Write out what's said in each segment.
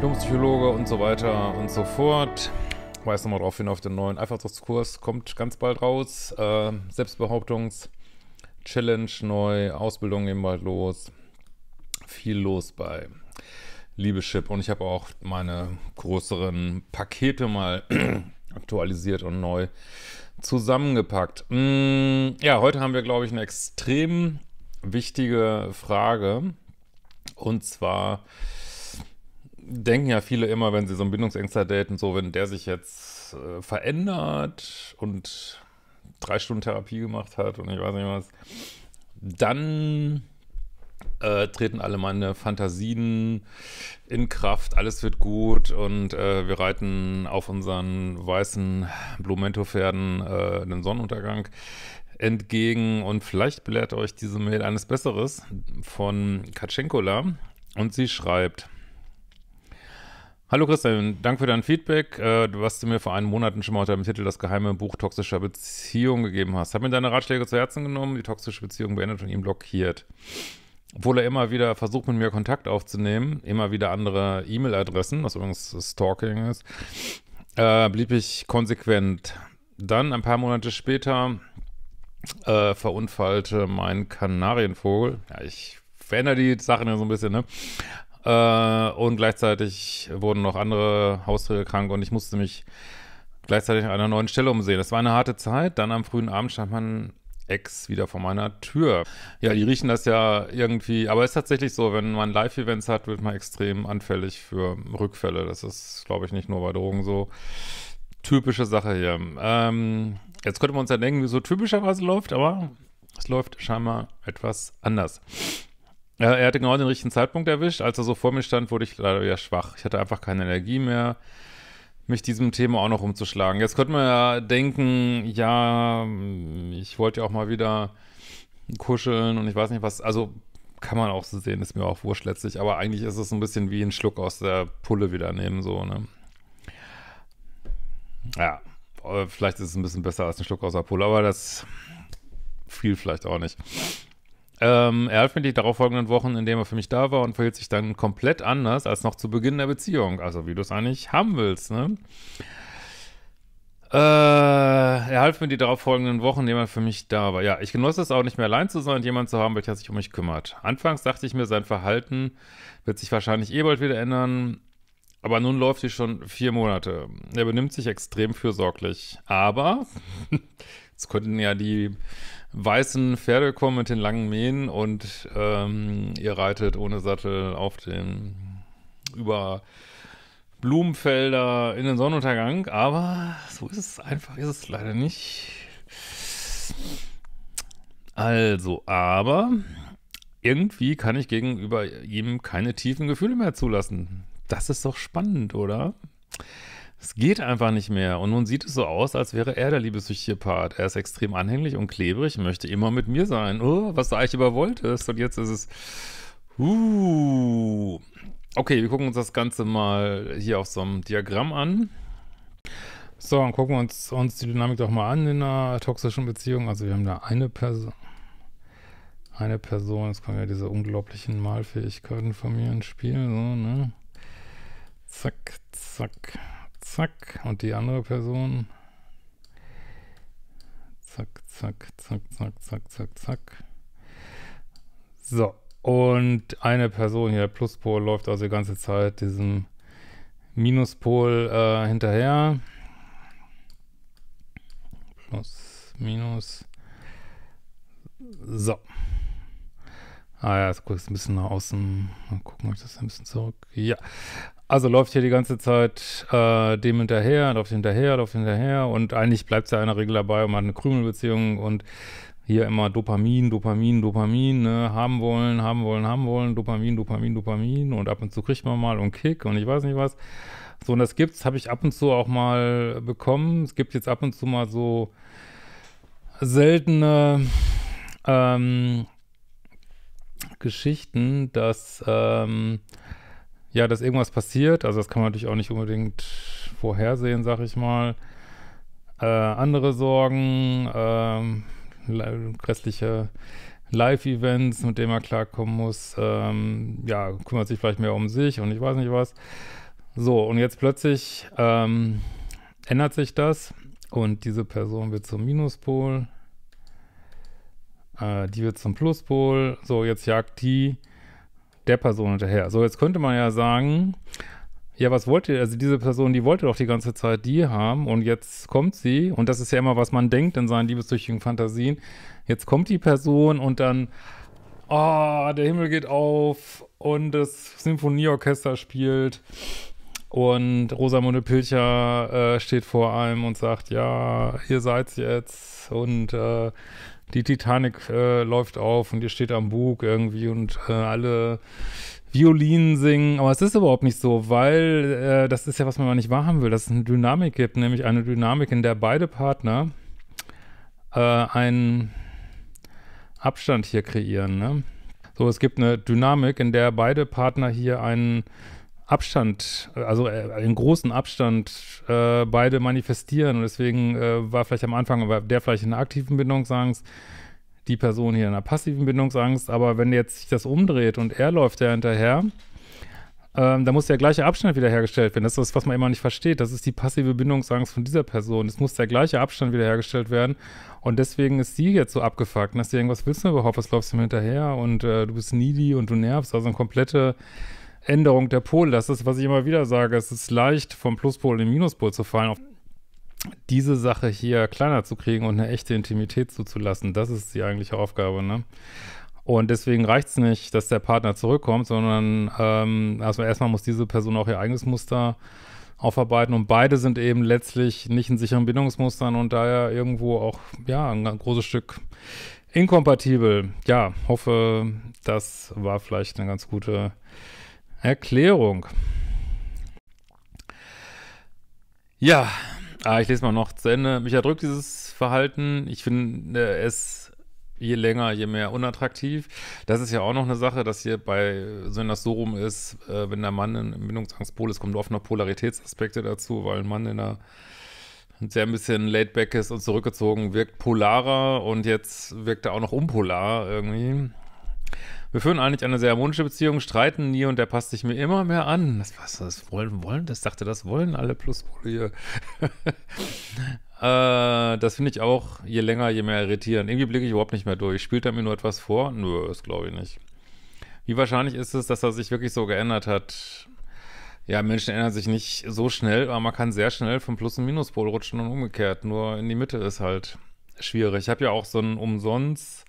Diplompsychologe und so weiter und so fort. Weiß nochmal drauf hin auf den neuen Eifersuchtskurs, kommt ganz bald raus. Äh, Selbstbehauptungs-Challenge neu, Ausbildung eben bald los. Viel los bei Liebeschip und ich habe auch meine größeren Pakete mal aktualisiert und neu zusammengepackt. Mm, ja, heute haben wir, glaube ich, eine extrem wichtige Frage und zwar denken ja viele immer, wenn sie so einen Bindungsängster daten, so, wenn der sich jetzt äh, verändert und drei Stunden Therapie gemacht hat und ich weiß nicht was, dann äh, treten alle meine Fantasien in Kraft, alles wird gut und äh, wir reiten auf unseren weißen Blumentopferden äh, den Sonnenuntergang entgegen und vielleicht belehrt euch diese Mail eines Besseres von Katschenkola und sie schreibt, Hallo Christian, danke für dein Feedback, was äh, du mir vor einigen Monaten schon mal unter dem Titel Das geheime Buch toxischer Beziehung gegeben hast. Hab mir deine Ratschläge zu Herzen genommen, die toxische Beziehung beendet und ihn blockiert. Obwohl er immer wieder versucht, mit mir Kontakt aufzunehmen, immer wieder andere E-Mail-Adressen, was übrigens Stalking ist, äh, blieb ich konsequent. Dann, ein paar Monate später, äh, verunfallte mein Kanarienvogel. Ja, ich verändere die Sachen ja so ein bisschen, ne? Äh, und gleichzeitig wurden noch andere Haustiere krank und ich musste mich gleichzeitig an einer neuen Stelle umsehen. Das war eine harte Zeit. Dann am frühen Abend stand mein Ex wieder vor meiner Tür. Ja, die riechen das ja irgendwie, aber es ist tatsächlich so, wenn man Live-Events hat, wird man extrem anfällig für Rückfälle. Das ist, glaube ich, nicht nur bei Drogen so. Typische Sache hier. Ähm, jetzt könnte man uns ja denken, wieso typischerweise läuft, aber es läuft scheinbar etwas anders. Er hatte genau den richtigen Zeitpunkt erwischt. Als er so vor mir stand, wurde ich leider wieder schwach. Ich hatte einfach keine Energie mehr, mich diesem Thema auch noch umzuschlagen. Jetzt könnte man ja denken, ja, ich wollte ja auch mal wieder kuscheln und ich weiß nicht was. Also kann man auch so sehen, ist mir auch wurscht letztlich. Aber eigentlich ist es ein bisschen wie ein Schluck aus der Pulle wieder nehmen, so, ne? Ja, äh, vielleicht ist es ein bisschen besser als ein Schluck aus der Pulle, aber das fiel vielleicht auch nicht. Ähm, er half mir die darauffolgenden Wochen, in denen er für mich da war und verhielt sich dann komplett anders als noch zu Beginn der Beziehung. Also wie du es eigentlich haben willst, ne? Äh, er half mir die darauffolgenden Wochen, indem er für mich da war. Ja, ich genoss es auch nicht mehr allein zu sein und jemanden zu haben, welcher sich um mich kümmert. Anfangs dachte ich mir, sein Verhalten wird sich wahrscheinlich eh bald wieder ändern. Aber nun läuft sie schon vier Monate. Er benimmt sich extrem fürsorglich. Aber es könnten ja die weißen Pferde kommen mit den langen Mähen und ähm, ihr reitet ohne Sattel auf den über Blumenfelder in den Sonnenuntergang, aber so ist es einfach, ist es leider nicht. Also, aber irgendwie kann ich gegenüber ihm keine tiefen Gefühle mehr zulassen. Das ist doch spannend, oder? Es geht einfach nicht mehr. Und nun sieht es so aus, als wäre er der liebessüchtige Part. Er ist extrem anhänglich und klebrig, möchte immer mit mir sein. Oh, was da ich über wolltest. Und jetzt ist es. Uh. Okay, wir gucken uns das Ganze mal hier auf so einem Diagramm an. So, dann gucken uns, uns die Dynamik doch mal an in einer toxischen Beziehung. Also wir haben da eine Person. Eine Person, jetzt kommen ja diese unglaublichen Malfähigkeiten von mir ins Spiel, so, ne? Zack, zack. Zack. Und die andere Person. Zack, zack, zack, zack, zack, zack, zack. So. Und eine Person hier, der Pluspol, läuft also die ganze Zeit diesem Minuspol äh, hinterher. Plus, Minus. So. Ah ja, jetzt gucke ein bisschen nach außen. Mal gucken, ob ich das ein bisschen zurück. Ja. Also läuft hier die ganze Zeit äh, dem hinterher, läuft hinterher, läuft hinterher und eigentlich bleibt es ja in der Regel dabei und man hat eine Krümelbeziehung und hier immer Dopamin, Dopamin, Dopamin, ne? haben wollen, haben wollen, haben wollen, Dopamin, Dopamin, Dopamin und ab und zu kriegt man mal und Kick und ich weiß nicht was. So, und das gibt's, habe ich ab und zu auch mal bekommen. Es gibt jetzt ab und zu mal so seltene ähm, Geschichten, dass ähm, ja, dass irgendwas passiert. Also das kann man natürlich auch nicht unbedingt vorhersehen, sag ich mal. Äh, andere Sorgen, ähm, restliche Live-Events, mit denen man klarkommen muss. Ähm, ja, kümmert sich vielleicht mehr um sich und ich weiß nicht was. So, und jetzt plötzlich ähm, ändert sich das und diese Person wird zum Minuspol. Äh, die wird zum Pluspol. So, jetzt jagt die der Person hinterher. So, jetzt könnte man ja sagen, ja, was wollt ihr? Also diese Person, die wollte doch die ganze Zeit die haben und jetzt kommt sie und das ist ja immer, was man denkt in seinen liebessüchtigen Fantasien. Jetzt kommt die Person und dann, ah, oh, der Himmel geht auf und das Symphonieorchester spielt und Rosamunde Pilcher äh, steht vor einem und sagt, ja, ihr seid's jetzt. Und äh, die Titanic äh, läuft auf und ihr steht am Bug irgendwie und äh, alle Violinen singen. Aber es ist überhaupt nicht so, weil äh, das ist ja, was man mal nicht wahrhaben will, dass es eine Dynamik gibt, nämlich eine Dynamik, in der beide Partner äh, einen Abstand hier kreieren. Ne? So, es gibt eine Dynamik, in der beide Partner hier einen Abstand, also äh, in großen Abstand äh, beide manifestieren. Und deswegen äh, war vielleicht am Anfang war der vielleicht in einer aktiven Bindungsangst, die Person hier in einer passiven Bindungsangst. Aber wenn jetzt sich das umdreht und er läuft ja hinterher, ähm, da muss der gleiche Abstand wiederhergestellt werden. Das ist das, was man immer nicht versteht. Das ist die passive Bindungsangst von dieser Person. Es muss der gleiche Abstand wiederhergestellt werden. Und deswegen ist sie jetzt so abgefuckt. Und dass sie irgendwas willst du überhaupt? Was läufst du hinterher? Und äh, du bist needy und du nervst. Also eine komplette Änderung der Pole. Das ist, was ich immer wieder sage. Es ist leicht, vom Pluspol in den Minuspol zu fallen. auf diese Sache hier kleiner zu kriegen und eine echte Intimität zuzulassen, das ist die eigentliche Aufgabe. Ne? Und deswegen reicht es nicht, dass der Partner zurückkommt, sondern ähm, also erstmal muss diese Person auch ihr eigenes Muster aufarbeiten und beide sind eben letztlich nicht in sicheren Bindungsmustern und daher irgendwo auch ja ein großes Stück inkompatibel. Ja, hoffe, das war vielleicht eine ganz gute Erklärung. Ja, ah, ich lese mal noch zu Ende. Mich erdrückt dieses Verhalten. Ich finde es je länger, je mehr unattraktiv. Das ist ja auch noch eine Sache, dass hier bei, so wenn das so rum ist, äh, wenn der Mann in Bindungsangstpol ist, kommen oft noch Polaritätsaspekte dazu, weil ein Mann in einer sehr ein bisschen laid back ist und zurückgezogen wirkt polarer und jetzt wirkt er auch noch unpolar irgendwie. Wir führen eigentlich eine sehr harmonische Beziehung, streiten nie und er passt sich mir immer mehr an. Das, was, das wollen, wollen, das dachte, das wollen alle Pluspole hier. äh, das finde ich auch, je länger, je mehr irritierend. Irgendwie blicke ich überhaupt nicht mehr durch. Spielt er mir nur etwas vor? Nö, das glaube ich nicht. Wie wahrscheinlich ist es, dass er sich wirklich so geändert hat? Ja, Menschen ändern sich nicht so schnell, aber man kann sehr schnell vom Plus- und Minuspol rutschen und umgekehrt. Nur in die Mitte ist halt schwierig. Ich habe ja auch so einen umsonst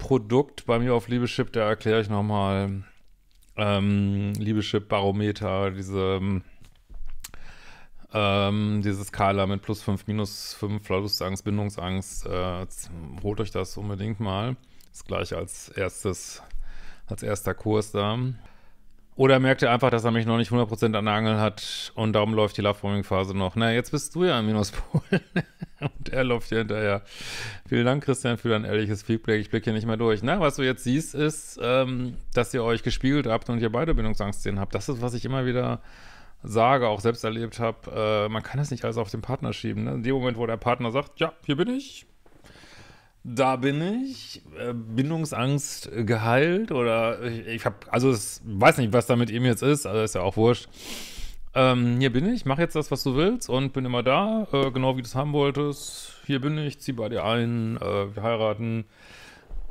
Produkt bei mir auf Liebeschip, da erkläre ich nochmal ähm, Liebeschip-Barometer, diese, ähm, diese Skala mit plus 5, minus 5, Verlustangst, Bindungsangst. Äh, holt euch das unbedingt mal. Ist gleich als erstes, als erster Kurs da. Oder merkt ihr einfach, dass er mich noch nicht 100% an der Angel hat und darum läuft die Lovebombing-Phase noch. Na, jetzt bist du ja am Minuspol und er läuft hier hinterher. Vielen Dank, Christian, für dein ehrliches Feedback. Ich blicke hier nicht mehr durch. Na, was du jetzt siehst, ist, ähm, dass ihr euch gespiegelt habt und ihr beide Bindungsangst sehen habt. Das ist, was ich immer wieder sage, auch selbst erlebt habe. Äh, man kann es nicht alles auf den Partner schieben. Ne? In dem Moment, wo der Partner sagt, ja, hier bin ich, da bin ich. Äh, Bindungsangst geheilt oder ich, ich habe, also ich weiß nicht, was da mit ihm jetzt ist, also ist ja auch wurscht. Ähm, hier bin ich, mach jetzt das, was du willst und bin immer da, äh, genau wie du es haben wolltest. Hier bin ich, zieh bei dir ein, äh, wir heiraten.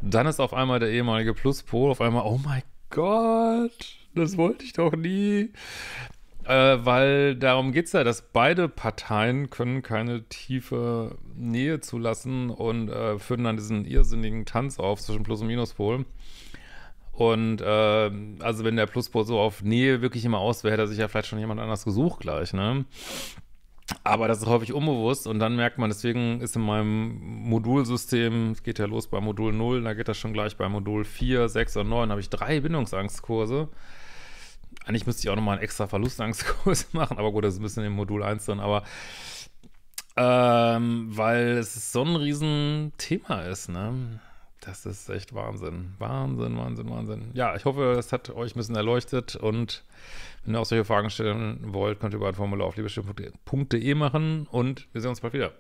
Dann ist auf einmal der ehemalige Pluspol auf einmal, oh mein Gott, das wollte ich doch nie. Äh, weil darum geht es ja, dass beide Parteien können keine tiefe Nähe zulassen und äh, führen dann diesen irrsinnigen Tanz auf zwischen Plus- und Minuspol. Und äh, also wenn der Pluspol so auf Nähe wirklich immer aus wäre, hätte er sich ja vielleicht schon jemand anders gesucht gleich, ne? Aber das ist häufig unbewusst und dann merkt man, deswegen ist in meinem Modulsystem, es geht ja los bei Modul 0, da geht das schon gleich bei Modul 4, 6 und 9, habe ich drei Bindungsangstkurse. Eigentlich müsste ich auch nochmal einen extra Verlustangstkurs machen, aber gut, das ist ein bisschen im Modul 1 dann, aber ähm, weil es so ein Riesenthema ist, ne? Das ist echt Wahnsinn. Wahnsinn, Wahnsinn, Wahnsinn. Ja, ich hoffe, das hat euch ein bisschen erleuchtet und wenn ihr auch solche Fragen stellen wollt, könnt ihr über ein Formular auf liebeschiff.de e machen und wir sehen uns bald wieder.